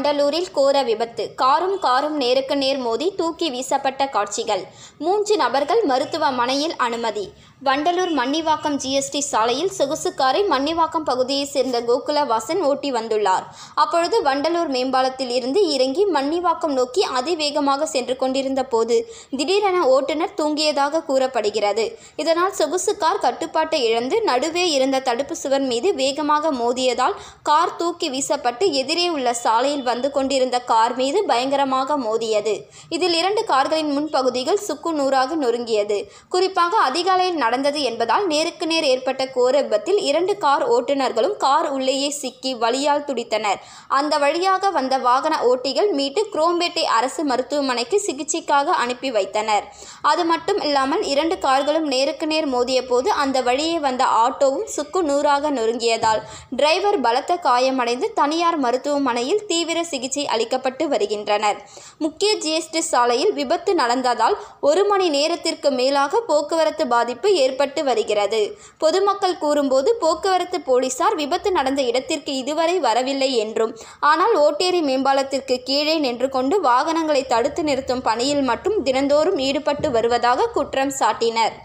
வண்டலூரில் கோர விபத்து காரும் காரும் நேருக்கு நேர் மோதி தூக்கி வீசப்பட்ட காட்சிகள் மூன்று நபர்கள் மருத்துவமனையில் அனுமதி வண்டலூர் மன்னிவாக்கம் ஜிஎஸ்டி சாலையில் சொகுசு காரை மன்னிவாக்கம் பகுதியைச் சேர்ந்த கோகுலவாசன் ஓட்டி வந்துள்ளார் அப்பொழுது வண்டலூர் மேம்பாலத்தில் இருந்து இறங்கி மன்னிவாக்கம் நோக்கி அதிவேகமாக சென்று கொண்டிருந்த போது திடீரென ஓட்டுநர் தூங்கியதாக கூறப்படுகிறது இதனால் சொகுசு கார் கட்டுப்பாட்டை இழந்து நடுவே இருந்த தடுப்பு சுவர் மீது வேகமாக மோதியதால் கார் தூக்கி வீசப்பட்டு எதிரே உள்ள சாலையில் வந்து கொண்டிருந்த கார் மீது பயங்கரமாக மோதியது இதில் இரண்டு கார்களின் முன்பகுதிகள் சுக்கு நூறாக நொறுங்கியது குறிப்பாக அதிகாலையில் நடந்தது என்பதால் நேருக்கு நேர் ஏற்பட்ட கோர விபத்தில் இரண்டு கார் ஓட்டுநர்களும் கார் உள்ளேயே சிக்கி வழியால் துடித்தனர் அந்த வழியாக வந்த வாகன ஓட்டிகள் மீட்டு குரோம்பேட்டை அரசு மருத்துவமனைக்கு சிகிச்சைக்காக அனுப்பி வைத்தனர் அது மட்டும் இல்லாமல் இரண்டு கார்களும் நேருக்கு நேர் மோதிய போது அந்த வழியே வந்த ஆட்டோவும் சுக்கு நூறாக நொறுங்கியதால் டிரைவர் பலத்த காயமடைந்து தனியார் மருத்துவமனையில் தீவிர சிகிச்சை அளிக்கப்பட்டு வருகின்றனர் முக்கிய ஜிஎஸ்டி சாலையில் விபத்து நடந்ததால் ஒரு மணி நேரத்திற்கு மேலாக போக்குவரத்து பாதிப்பு ஏற்பட்டு வருகிறது பொதுமக்கள் கூறும்போது போக்குவரத்து போலீசார் விபத்து நடந்த இடத்திற்கு இதுவரை வரவில்லை என்றும் ஆனால் ஓட்டேரி மேம்பாலத்திற்கு கீழே நின்று கொண்டு வாகனங்களை தடுத்து நிறுத்தும் பணியில் மட்டும் தினந்தோறும் ஈடுபட்டு வருவதாக குற்றம் சாட்டினர்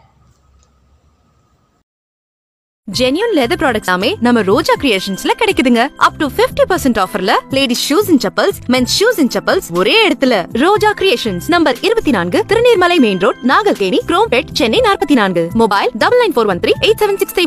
ஜென்யூன் லெதர் ப்ராடக்ட்ஸ் ஆமே நம்ம ரோஜா கிரியேஷன்ஸ்ல கிடைக்குதுங்க அப் டு பிப்டி பர்சன்ட் ஆஃபர்ல ladies shoes and chappals men's shoes and chappals ஒரே இடத்துல ரோஜா கிரியேஷன்ஸ் நம்பர் இருபத்தி நான்கு திருநீர்மலை மெயின் ரோட் நாகல்கேணி பெட் சென்னை நாற்பத்தி நான்கு mobile double nine four one three eight seven six